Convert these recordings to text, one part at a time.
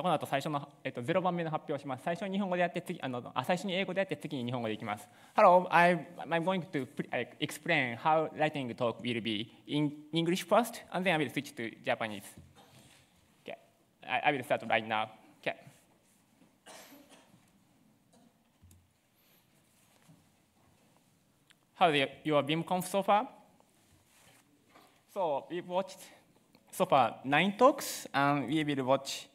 この後最初の、えっと、0番目の発表をします。最初に日本語でやって次あのあ、最初に英語でやって次に日本語でいきます。Hello, I'm, I'm going to explain how writing talk will be in English first, and then I will switch to Japanese. Okay. I, I will start right now. Okay. How's your BeamConf so far? So, we e v watched so far nine talks, and we will watch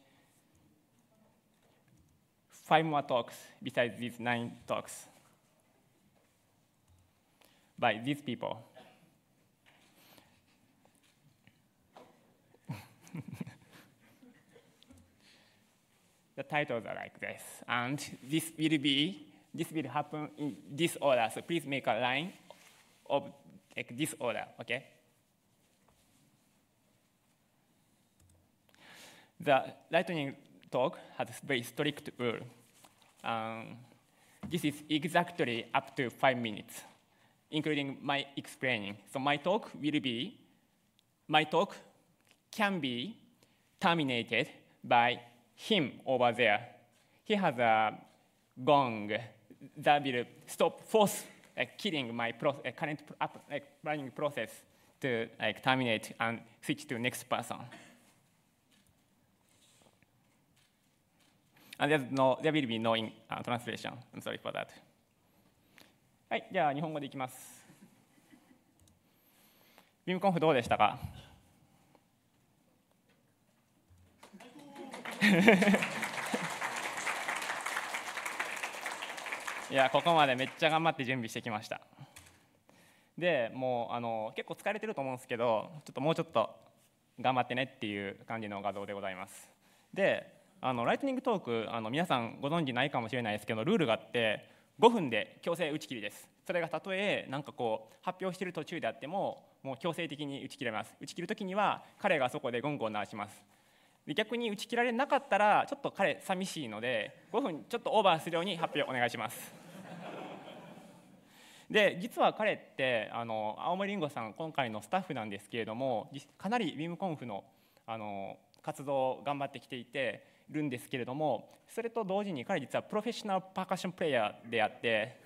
five more talks besides these nine talks by these people. the titles are like this, and this will be, this will happen in this order, so please make a line of like this order, okay? The lightning talk has very strict rule. Um, this is exactly up to five minutes, including my explaining. So my talk will be, my talk can be terminated by him over there. He has a gong that will stop force killing my pro uh, current running process to like, terminate and switch to next person. And there's no, there will be no in,、uh, translation. I'm sorry for that. はい、じゃあ日本語でいきます。ビームコンフどうでしたかいやここまでめっちゃ頑張って準備してきましたでもうあの結構疲れてると思うんですけどちょっともうちょっと頑張ってねっていう感じの画像でございますであのライトニングトークあの皆さんご存知ないかもしれないですけどルールがあって5分で強制打ち切りですそれがたとえなんかこう発表してる途中であってももう強制的に打ち切れます打ち切る時には彼がそこでゴンゴを鳴らします逆に打ち切られなかったらちょっと彼寂しいので5分ちょっとオーバーするように発表お願いしますで実は彼ってあの青森りんごさん今回のスタッフなんですけれどもかなりウィムコンフのあの活動を頑張ってきていてるんですけれどもそれと同時に彼実はプロフェッショナルパーカッションプレーヤーであって、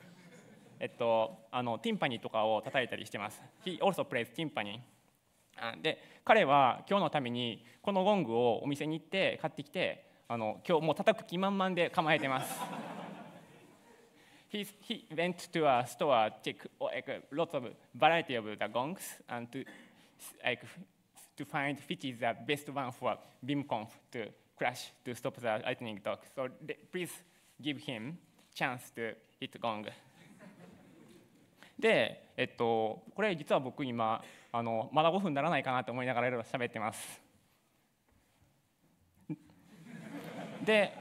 えっと、あのティンパニーとかを叩いたりしてます。He also plays ティンパニーで彼は今日のためにこのゴングをお店に行って買ってきてあの今日もう叩く気満々で構えてます。He's, he went to a store, check like, lots of variety of the gongs and to, like, to find which is the best one for BIMCONF to crash to stop the lightning talk. So please give him chance to hit gong. で、えっと、これ実は僕今あのまだ5分ならないかなと思いながらいろいろ喋ってます。で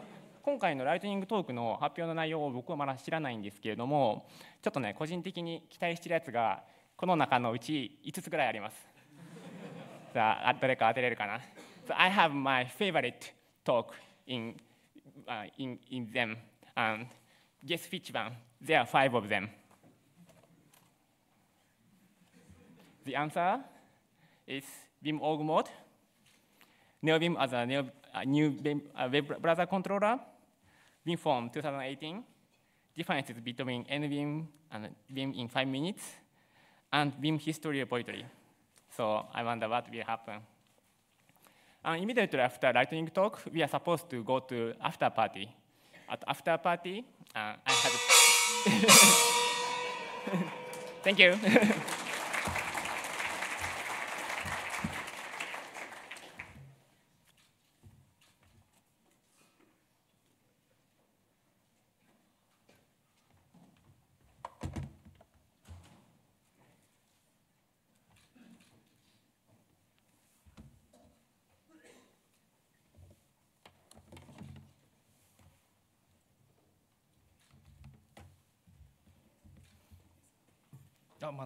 今回のライトニングトークの発表の内容を僕はまだ知らないんですけれどもちょっとね個人的に期待してるやつがこの中のうち5つぐらいあります。さあどれか当てれるかな。So I have my favorite talk in, uh, in, in them. And guess which one? There are five of them. The answer is Vim Orgmod, NeoVim as a, new a new BIM, a web browser controller, VimForm 2018, differences between NVim and Vim in five minutes, and Vim history repository. So I wonder what will happen. And uh, immediately after lightning talk, we are supposed to go to after party. At after party, uh, I had. Thank you.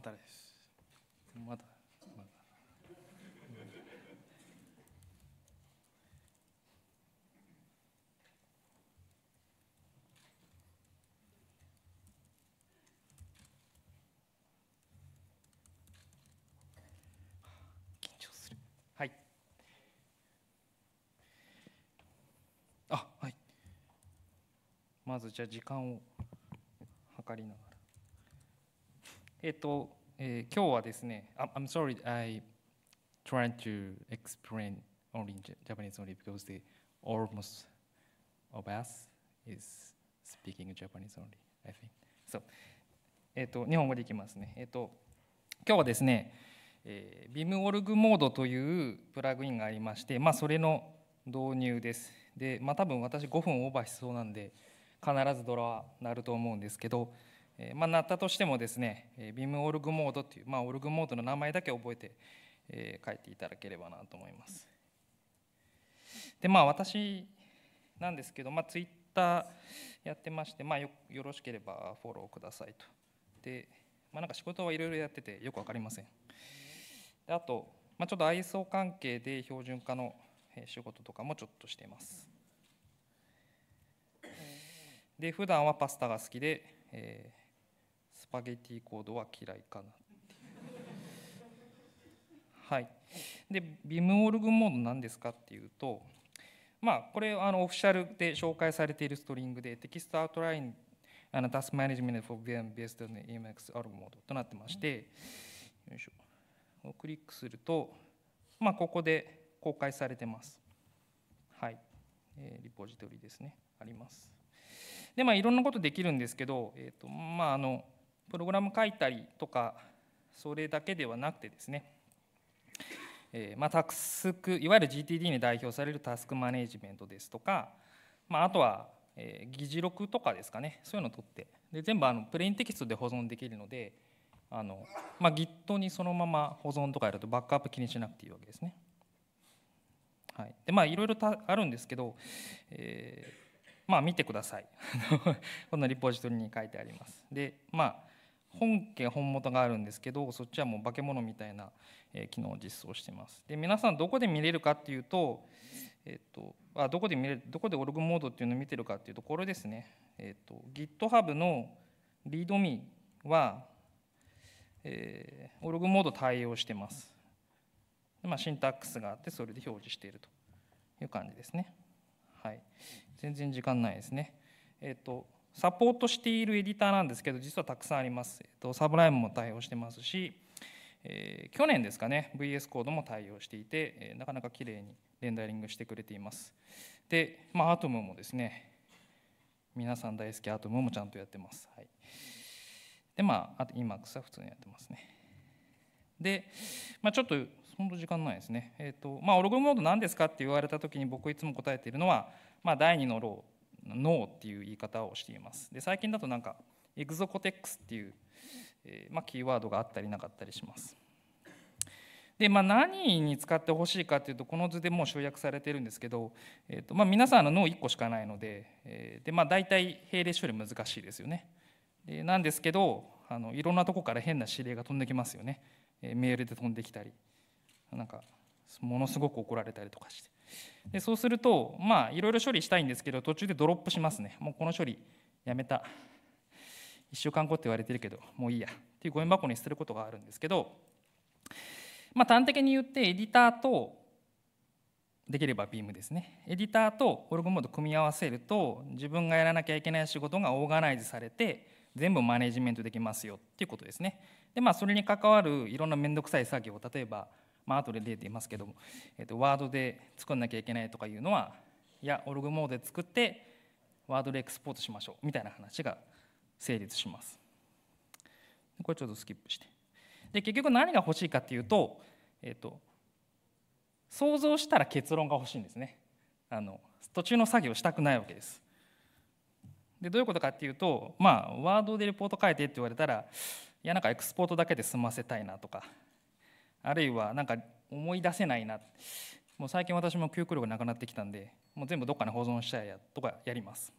またです。また。また。緊張する。はい。あ、はい。まずじゃあ時間を計りながら。えっと、えー、今日はですね、I'm, I'm sorry, I trying to explain only in Japanese only because the almost of us is speaking Japanese only, I think. So, えっと、日本語でいきますね。えっと、今日はですね、えー、ビムオルグモードというプラグインがありまして、まあ、それの導入です。で、まあ、多分私5分オーバーしそうなんで、必ずドラは鳴ると思うんですけど、えまあ、なったとしてもですね、えー、ビムオルグモードという、まあ、オルグモードの名前だけ覚えて、え書いていただければなと思います。でまあ私なんですけど、まあ、ツイッターやってまして、まあ、よよろしければフォローくださいと。で、まあ、なんか仕事はいろいろやっててよく分かりません。であと、まあ、ちょっと ISO 関係で標準化の仕事とかもちょっとしています。で普段はパスタが好きで、えーパゲティコードは嫌いかなはいでビムオルグモード何ですかっていうとまあこれあのオフィシャルで紹介されているストリングでテキストアウトラインあのタスマネジメント for VM based on EMX アルモードとなってまして、よいしょをクリックすると、まあ、ここで公開されてます。はい、えー、リポジトリですね、あります。で、まあ、いろんなことできるんですけど、えーとまあ、あのプログラム書いたりとかそれだけではなくてですね、えー、まあ、タスクいわゆる GTD に代表されるタスクマネジメントですとか、まあ、あとは、えー、議事録とかですかねそういうのを取ってで全部あのプレインテキストで保存できるのであの、まあ、Git にそのまま保存とかやるとバックアップ気にしなくていいわけですね。はい、でまあいろいろあるんですけど、えー、まあ見てください このリポジトリに書いてあります。でまあ本家本元があるんですけどそっちはもう化け物みたいな、え機能を実装してますで皆さんどこで見れるかっていうと,、えっと、あどこで見れるどこでオルグモードっていうのを見てるかっていうとこれですね、えっと、GitHub の README は、えー、オルグモード対応してます、まあ、シンタックスがあってそれで表示しているという感じですねはい全然時間ないですねえっ、とサポートしているエディターなんですけど実はたくさんあります、えっと、サブライムも対応してますし、えー、去年ですかね VS コードも対応していて、えー、なかなか綺麗にレンダリングしてくれていますで、まあ、アトムもですね皆さん大好きアトムもちゃんとやってます、はい、でまああと EMAX は普通にやってますねで、まあ、ちょっと本当時間ないですねえっ、ー、とまあオログモード何ですかって言われた時に僕いつも答えているのは、まあ、第2のロー脳っていう言い方をしています。で最近だとなんかエグゾコテックスっていう、えー、まあ、キーワードがあったりなかったりします。でまあ、何に使ってほしいかっていうとこの図でもう集約されてるんですけど、えーとまあ、皆さんの脳1個しかないので,、えーでまあ、大体並列処理難しいですよね。でなんですけどあのいろんなとこから変な指令が飛んできますよね、えー、メールで飛んできたりなんかものすごく怒られたりとかしてでそうするとまあいろいろ処理したいんですけど途中でドロップしますねもうこの処理やめた1週間後って言われてるけどもういいやっていうゴミ箱に捨てることがあるんですけどまあ端的に言ってエディターとできればビームですねエディターとオルゴモード組み合わせると自分がやらなきゃいけない仕事がオーガナイズされて全部マネジメントできますよっていうことですねでまあそれに関わるいろんな面倒くさい作業例えばまあ後で出ていますけども、えー、とワードで作んなきゃいけないとかいうのはいやオルグモードで作ってワードでエクスポートしましょうみたいな話が成立しますこれちょっとスキップしてで結局何が欲しいかっていうと,、えーと、と想像したら結論が欲しいんですねあの途中の作業したくないわけですでどういうことかっていうとまあワードでレポート書いてって言われたらいやなんかエクスポートだけで済ませたいなとかあるいはなんか思い出せないなもう最近私も記憶力なくなってきたんでもう全部どっかに保存したいやとかやります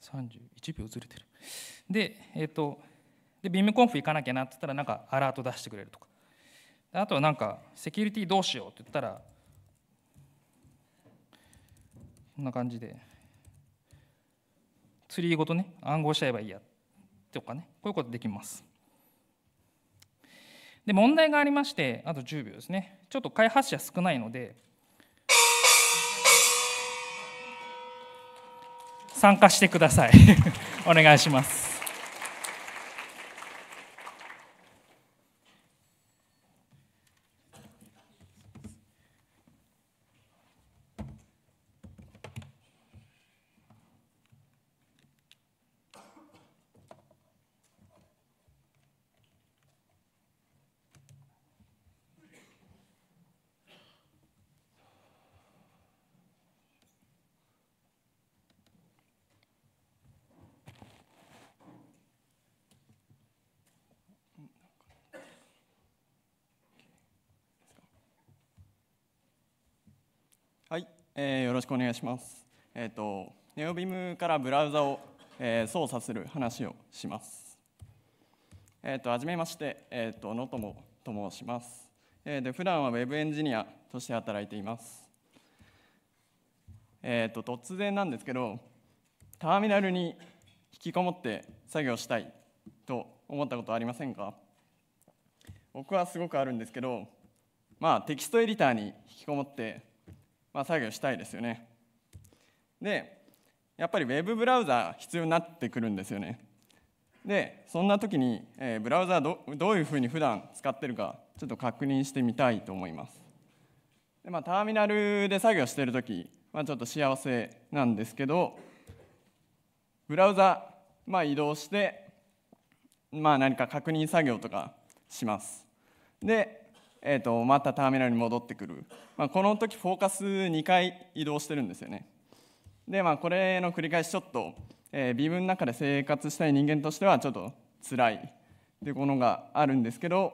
31秒ずれてるでえっ、ー、とでビームコンフ行かなきゃなって言ったらなんかアラート出してくれるとかあとはなんかセキュリティどうしようって言ったらこんな感じでツリーごとね暗号しちゃえばいいやとかねこういうことできますで問題がありましてあと10秒ですねちょっと開発者少ないので参加してください お願いしますくお願いします。えっ、ー、と、ネオビムからブラウザを、えー、操作する話をします。えっ、ー、と、はじめまして、えっ、と、野友と申します。えー、で、普段は Web エンジニアとして働いています。えっ、と、突然なんですけど、ターミナルに引きこもって作業したいと思ったことありませんか僕はすごくあるんですけど、まあ、テキストエディターに引きこもってまあ、作業したいですよねでやっぱりウェブブラウザ必要になってくるんですよねでそんな時に、えー、ブラウザどどういうふうに普段使ってるかちょっと確認してみたいと思いますで、まあ、ターミナルで作業してる時、まあ、ちょっと幸せなんですけどブラウザ、まあ、移動して、まあ、何か確認作業とかしますでえーと、またターミナルに戻ってくる、まあ、この時フォーカス2回移動してるんですよねでまあこれの繰り返しちょっと、えー、ビームの中で生活したい人間としてはちょっと辛いっていうものがあるんですけど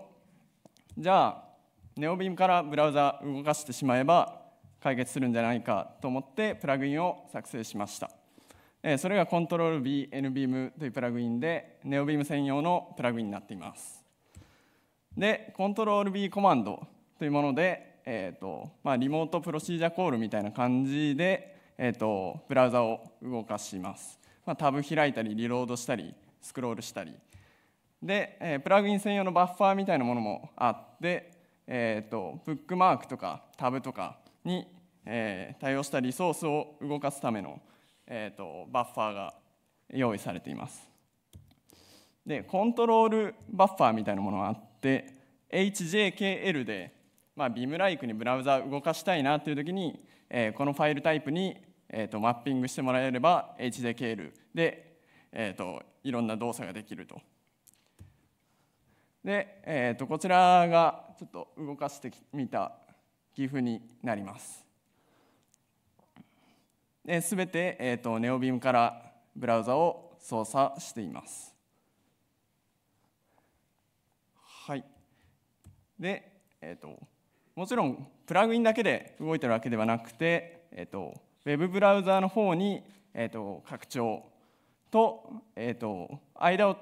じゃあネオビームからブラウザ動かしてしまえば解決するんじゃないかと思ってプラグインを作成しました、えー、それが c ント t r ル l b n b e a m というプラグインでネオビーム専用のプラグインになっていますで、コントロール B コマンドというもので、えーとまあ、リモートプロシージャコールみたいな感じで、えーと、ブラウザを動かします。まあ、タブ開いたり、リロードしたり、スクロールしたり。で、えー、プラグイン専用のバッファーみたいなものもあって、えーと、ブックマークとかタブとかに、えー、対応したリソースを動かすための、えーと、バッファーが用意されています。でコントロールバッファーみたいなものがあってで HJKL で、まあ、ビームライクにブラウザ動かしたいなという時に、えー、このファイルタイプに、えー、とマッピングしてもらえれば HJKL で、えー、といろんな動作ができると。で、えー、とこちらがちょっと動かしてみた岐阜になります。すべて、えーと、ネオビ o からブラウザを操作しています。はい。で、えっ、ー、と、もちろんプラグインだけで動いてるわけではなくて、えっ、ー、と、Web ブラウザーの方に、えっ、ー、と、拡張と、えっと、間を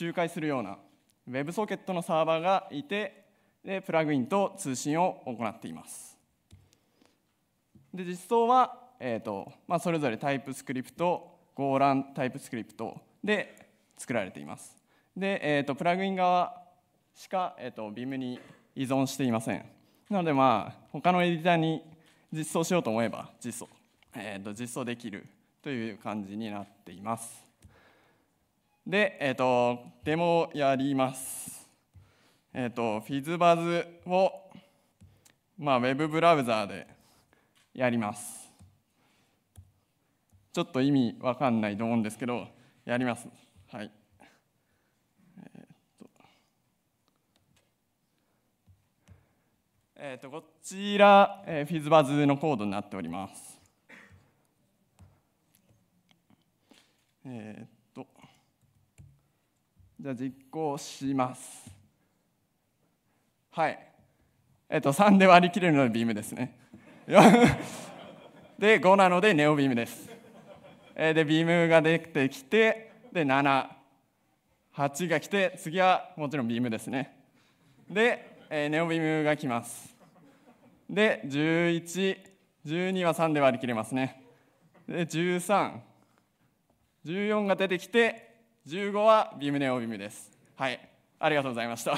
仲介するような Web ソケットのサーバーがいて、でプラグインと通信を行っています。で実装は、えーとまあ、それぞれタイプスクリプト、ゴーランタイプスクリプトで作られています。で、えーとプラグイン側しか、えっと、ビムに依存していませんなのでまあ他のエディターに実装しようと思えば実装,、えっと、実装できるという感じになっていますで、えっと、デモをやりますえっとフィズバズをまあウェブブラウザーでやりますちょっと意味わかんないと思うんですけどやりますえーと、こちら、えー、フィズバズのコードになっております。えっ、とじゃあ実行します。はい。えっ、と3で割り切れるのでビームですね。で5なのでネオビームです。えー、でビームができてきてで78が来て次はもちろんビームですね。で、えー、ネオビームが来ます。で1112は3で割り切れますねで1314が出てきて15はビムネオビムですはいありがとうございました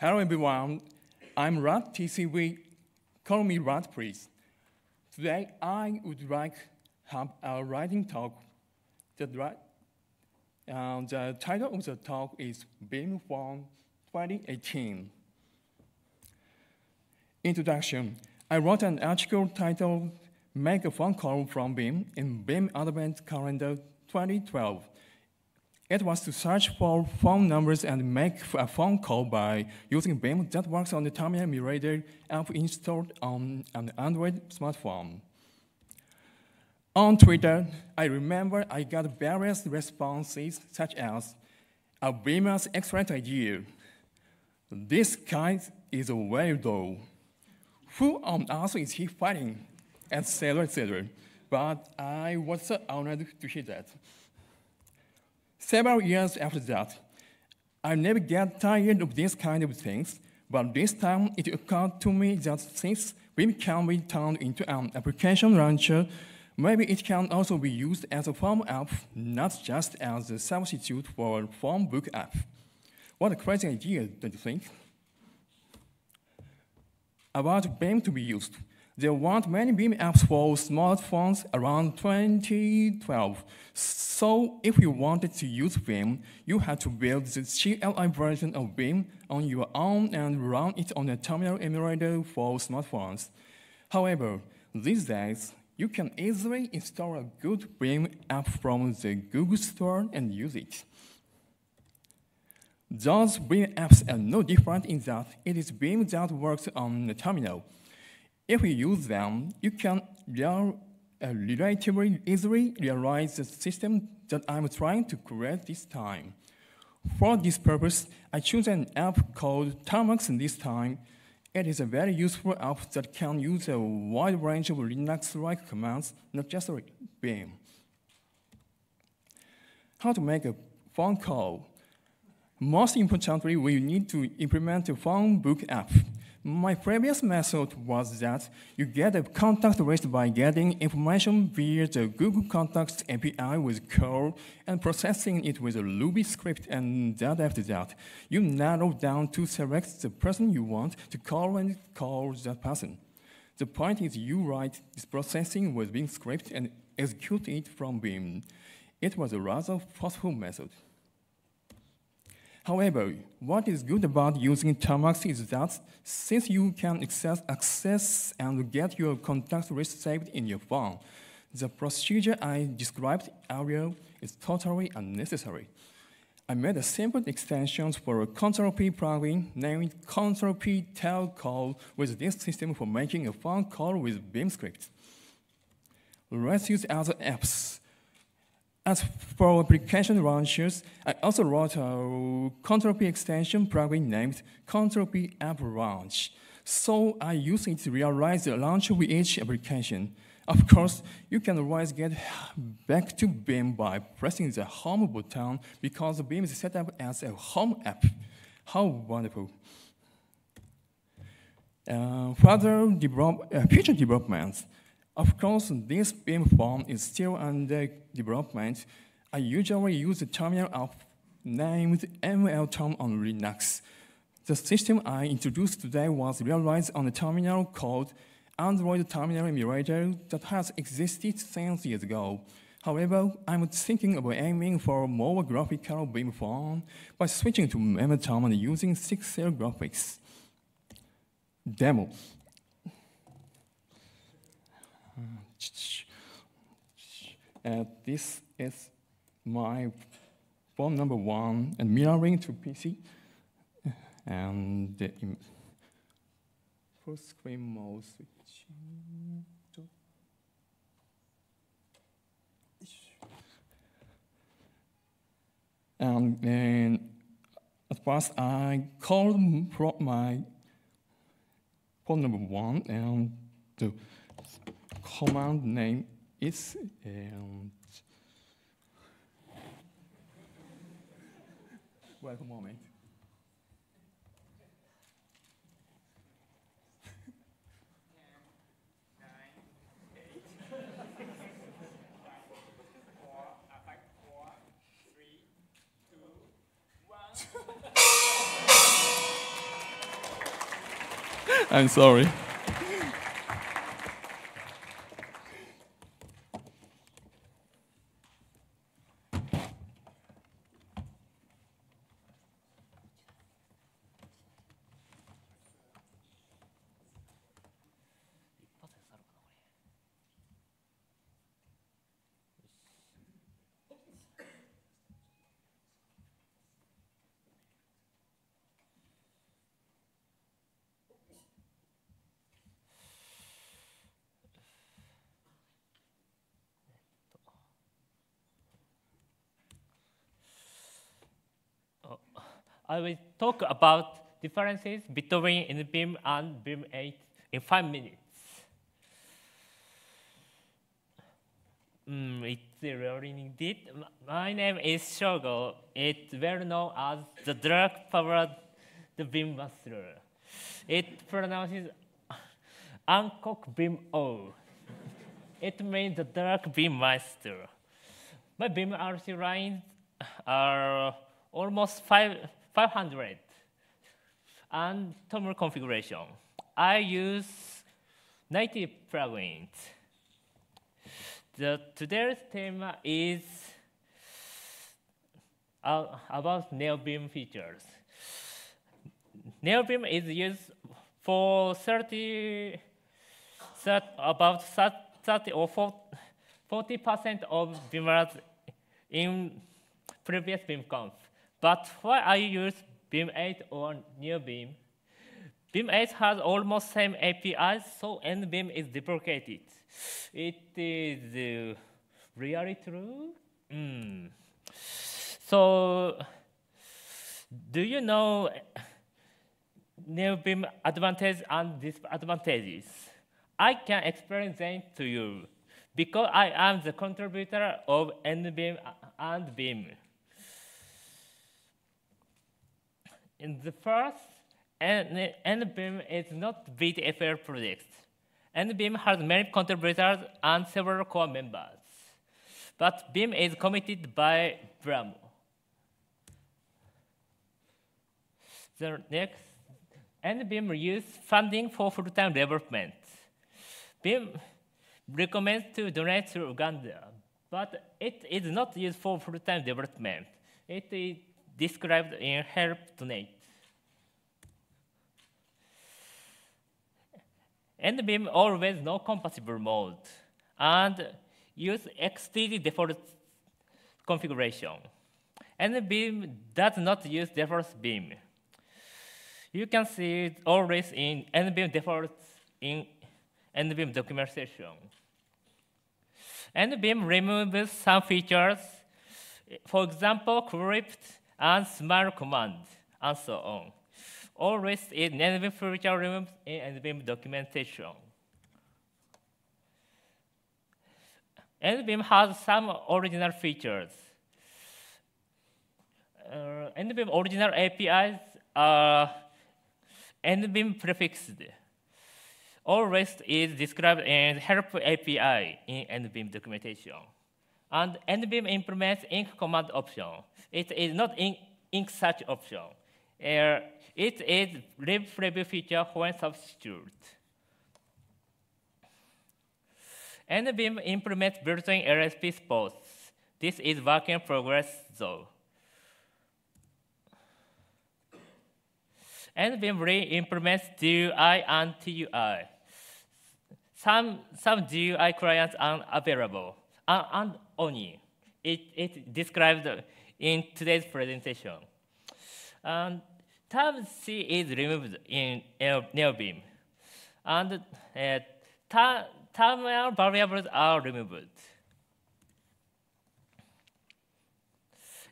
Hello, everyone. I'm Rad TCV. Call me Rad, please. Today, I would like have a writing talk. The, uh, the title of the talk is Beam from 2018. Introduction. I wrote an article titled Make a Phone Call from BIM in BIM Advent Calendar 2012 it was to search for phone numbers and make a phone call by using BIM that works on the Terminal Mirator app installed on an Android smartphone. On Twitter, I remember I got various responses such as, a BIMA's excellent idea. This guy is a whale though. Who on earth is he fighting? Etc. etc. But I was so honored to hear that. Several years after that, I never get tired of these kind of things, but this time it occurred to me that since Vim can be turned into an application launcher, maybe it can also be used as a form app, not just as a substitute for a form book app. What a crazy idea, don't you think? About Vim to be used. There weren't many Beam apps for smartphones around 2012. So if you wanted to use Beam, you had to build the CLI version of Beam on your own and run it on a terminal emulator for smartphones. However, these days, you can easily install a good Beam app from the Google Store and use it. Those Beam apps are no different in that it is Beam that works on the terminal. If you use them, you can real, uh, relatively easily realize the system that I'm trying to create this time. For this purpose, I choose an app called Tamax this time. It is a very useful app that can use a wide range of Linux-like commands, not just Beam. How to make a phone call? Most importantly, we need to implement a phone book app. My previous method was that you get a contact list by getting information via the Google Contacts API with curl and processing it with a Ruby script, and that after that, you narrow down to select the person you want to call and call that person. The point is you write this processing with being script and execute it from Vim. It was a rather forceful method. However, what is good about using Tamax is that since you can access, access and get your contact list saved in your phone, the procedure I described earlier is totally unnecessary. I made a simple extension for a Control P plugin named Control P Telcall with this system for making a phone call with BeamScript. Let's use other apps as for application launchers, I also wrote a control P extension plugin named control P app launch. So I use it to realize the launch with each application. Of course, you can always get back to Beam by pressing the home button because Beam is set up as a home app. How wonderful. Uh, further develop, uh, future developments. Of course, this beamform is still under development. I usually use the terminal of named MLTerm on Linux. The system I introduced today was realized on a terminal called Android Terminal Emulator that has existed since years ago. However, I'm thinking about aiming for more graphical beamform by switching to MLTerm and using 6-cell graphics. Demo. And uh, this is my form number one and mirroring to PC. And the uh, full screen mode switching And then at first I called from my phone number one and two. Uh, command name is and wait a moment. I'm sorry. I will talk about differences between InBeam and Beam 8 in five minutes. Mm, it's really indeed. My name is Shogo. It's well known as the drug-powered beam master. It pronounces Ancock beam O. it means the dark beam master. My beam RC lines are almost five, 500 and thermal configuration. I use native plugins. The, today's theme is uh, about NeoBeam features. NeoBeam is used for 30, 30 about 30 or 40 percent of beamers in previous BeamConf. But why I use Beam 8 or NeoBeam? Beam 8 has almost same APIs, so NBeam is deprecated. It is uh, really true? Mm. So, do you know uh, NeoBeam advantages and disadvantages? I can explain them to you because I am the contributor of NBeam and Beam. in the first, NBIM is not VTFL project. NBIM has many contributors and several core members. But BIM is committed by Bramo. The next, NBIM used funding for full-time development. BIM recommends to donate to Uganda, but it is not used for full-time development. It is described in Help Donate. Nvim always no compatible mode and use XTD default configuration. Nvim does not use default Vim. You can see it always in NVim default in NVim documentation. NVim removes some features, for example, crypt and smart command, and so on. All rest is NVM feature rooms in NVM documentation. NVM has some original features. Uh, NVM original APIs are NVM prefixed. All REST is described in help API in NVM documentation. And Nvim implements ink command option. It is not in, ink search option. Uh, it is lib preview feature when substituted. Nvim implements built-in LSP supports. This is work in progress though. Nvim re-implements GUI and TUI. Some, some GUI clients are available. un, uh, Oni. It, it described in today's presentation. And tab C is removed in NeoBeam. And uh, tab, variables are removed.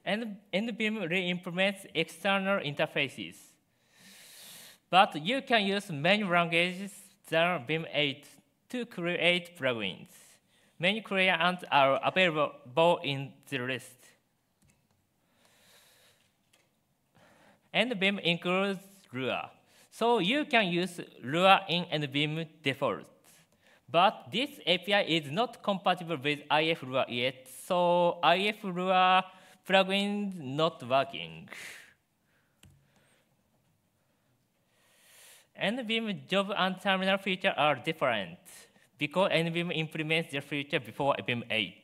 And NBeam re-implements external interfaces. But you can use many languages than Beam 8 to create plugins. Many Korean ants are available in the list. And BIM includes Lua. So you can use Lua in and BIM default. But this API is not compatible with IF Lua yet, so IF Lua plugin not working. And job and terminal feature are different because NVM implements the feature before NVM 8.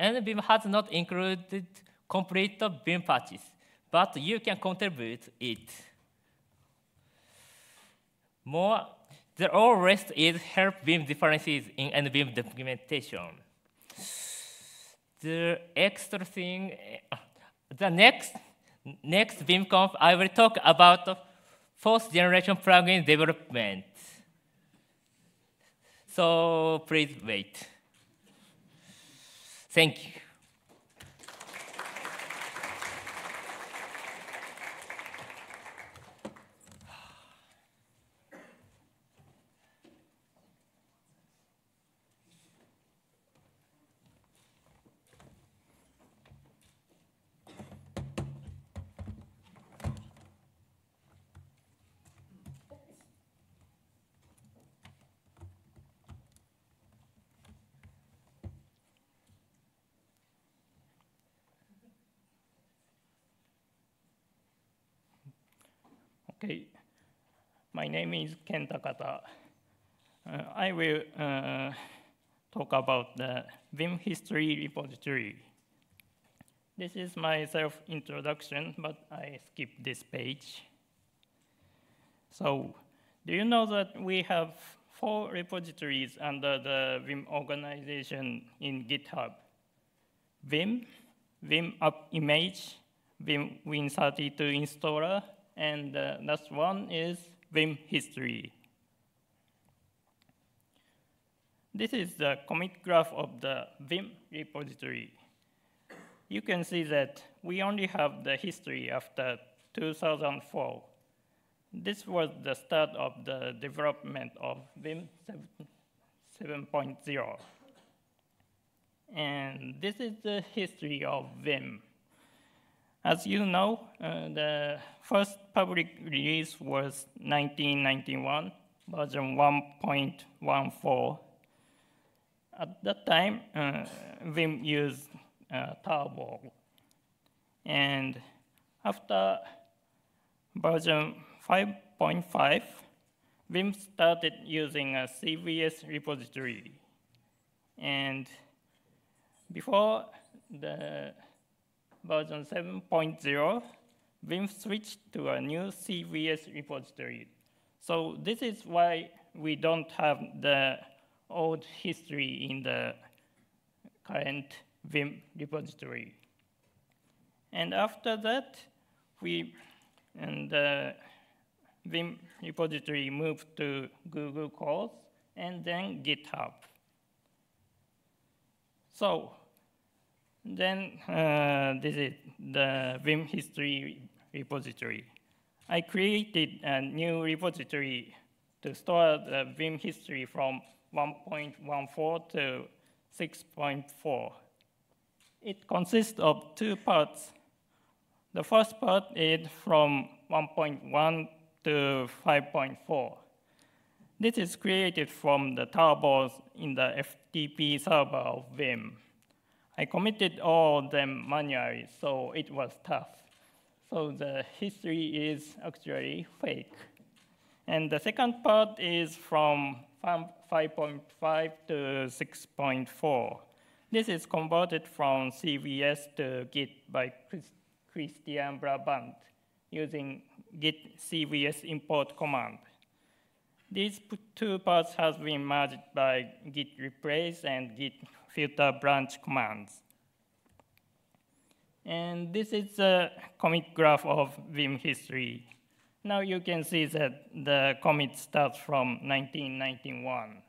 NVM has not included complete Vim patches, but you can contribute it. More, the all rest is help Vim differences in NVM documentation. The extra thing, eh, the next, next VimConf, I will talk about fourth generation plugin development. So please wait. Thank you. name is Ken Takata. Uh, I will uh, talk about the Vim history repository. This is my self-introduction, but I skip this page. So, do you know that we have four repositories under the Vim organization in GitHub? Vim, Vim App Image, Vim Win32 installer, and the uh, last one is Vim history. This is the commit graph of the Vim repository. You can see that we only have the history after 2004. This was the start of the development of Vim 7.0. And this is the history of Vim. As you know, uh, the first public release was 1991, version 1.14. At that time, uh, Vim used uh, Turbo. And after version 5.5, Vim started using a CVS repository. And before the version 7.0, Vim switched to a new CVS repository. So this is why we don't have the old history in the current Vim repository. And after that, we and the uh, Vim repository moved to Google Calls and then GitHub. So then uh, this is the Vim history repository. I created a new repository to store the Vim history from 1.14 to 6.4. It consists of two parts. The first part is from 1.1 to 5.4. This is created from the tables in the FTP server of Vim. I committed all them manually, so it was tough. So the history is actually fake. And the second part is from 5.5 to 6.4. This is converted from CVS to Git by Christian Brabant using git cvs import command. These two parts has been merged by git replace and git filter branch commands. And this is a commit graph of Vim history. Now you can see that the commit starts from 1991.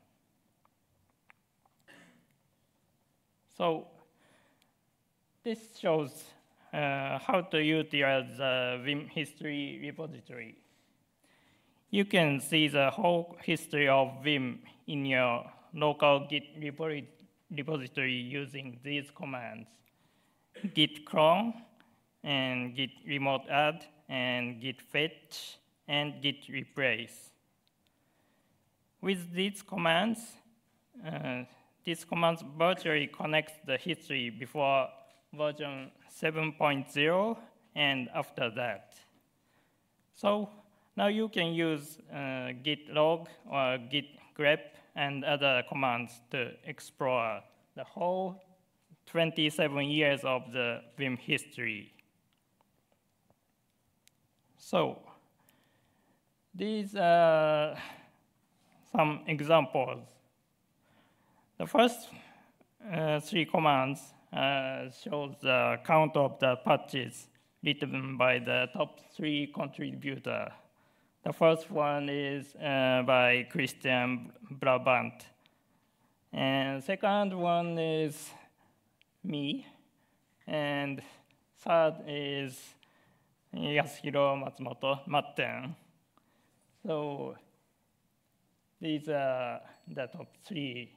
So this shows uh, how to utilize the Vim history repository. You can see the whole history of Vim in your local Git repository repository using these commands, git clone, and git remote add, and git fetch, and git replace. With these commands, uh, these commands virtually connect the history before version 7.0 and after that. So now you can use uh, git log or git grep and other commands to explore the whole 27 years of the Vim history. So these are some examples. The first uh, three commands uh, shows the count of the patches written by the top three contributor. The first one is uh, by Christian Brabant. And second one is me. And third is Yasuhiro Matsumoto, Matten. So these are the top three.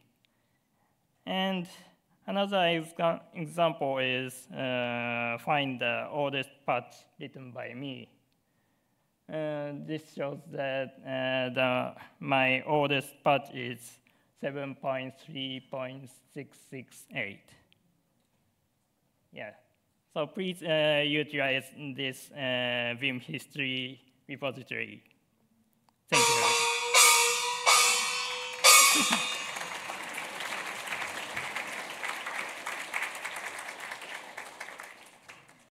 And another example is uh, find the oldest parts written by me. Uh, this shows that uh, the, my oldest patch is 7.3.668. Yeah. So please uh, utilize this Vim history repository. Thank you.